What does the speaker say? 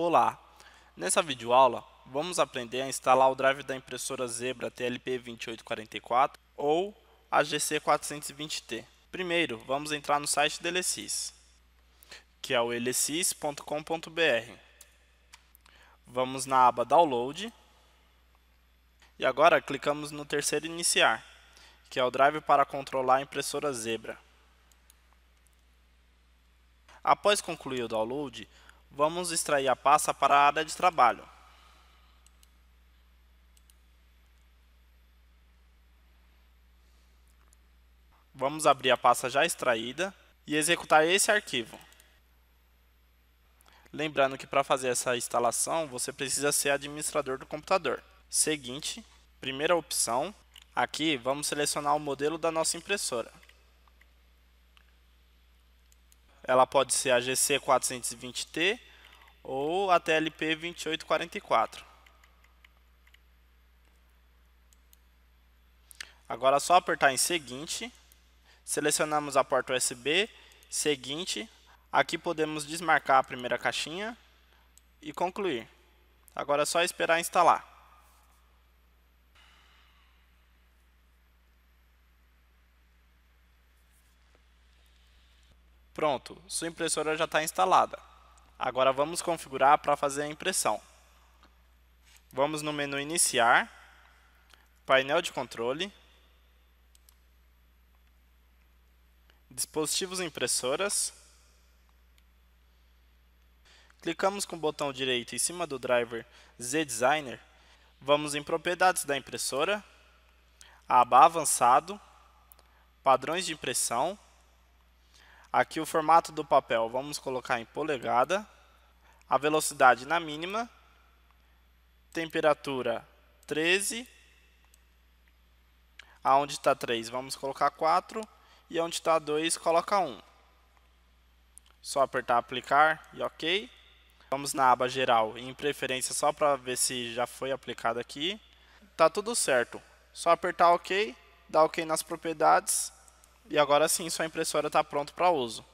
Olá! Nessa videoaula, vamos aprender a instalar o drive da impressora Zebra TLP2844 ou a GC420T. Primeiro, vamos entrar no site da Elecis, que é o elecis.com.br. Vamos na aba Download e agora clicamos no terceiro Iniciar, que é o drive para controlar a impressora Zebra. Após concluir o download, Vamos extrair a pasta para a área de trabalho. Vamos abrir a pasta já extraída e executar esse arquivo. Lembrando que para fazer essa instalação, você precisa ser administrador do computador. Seguinte, primeira opção, aqui vamos selecionar o modelo da nossa impressora. Ela pode ser a GC420T ou a TLP 2844. Agora é só apertar em seguinte, selecionamos a porta USB, seguinte, aqui podemos desmarcar a primeira caixinha e concluir. Agora é só esperar instalar. Pronto, sua impressora já está instalada. Agora vamos configurar para fazer a impressão. Vamos no menu Iniciar, Painel de controle, Dispositivos impressoras. Clicamos com o botão direito em cima do driver Z-Designer. Vamos em Propriedades da impressora, aba Avançado, Padrões de impressão, Aqui o formato do papel vamos colocar em polegada, a velocidade na mínima, temperatura 13, aonde está 3 vamos colocar 4 e onde está 2 coloca 1. Só apertar aplicar e ok. Vamos na aba geral em preferência só para ver se já foi aplicado aqui. Tá tudo certo. Só apertar ok, dá ok nas propriedades e agora sim sua impressora está pronta para uso.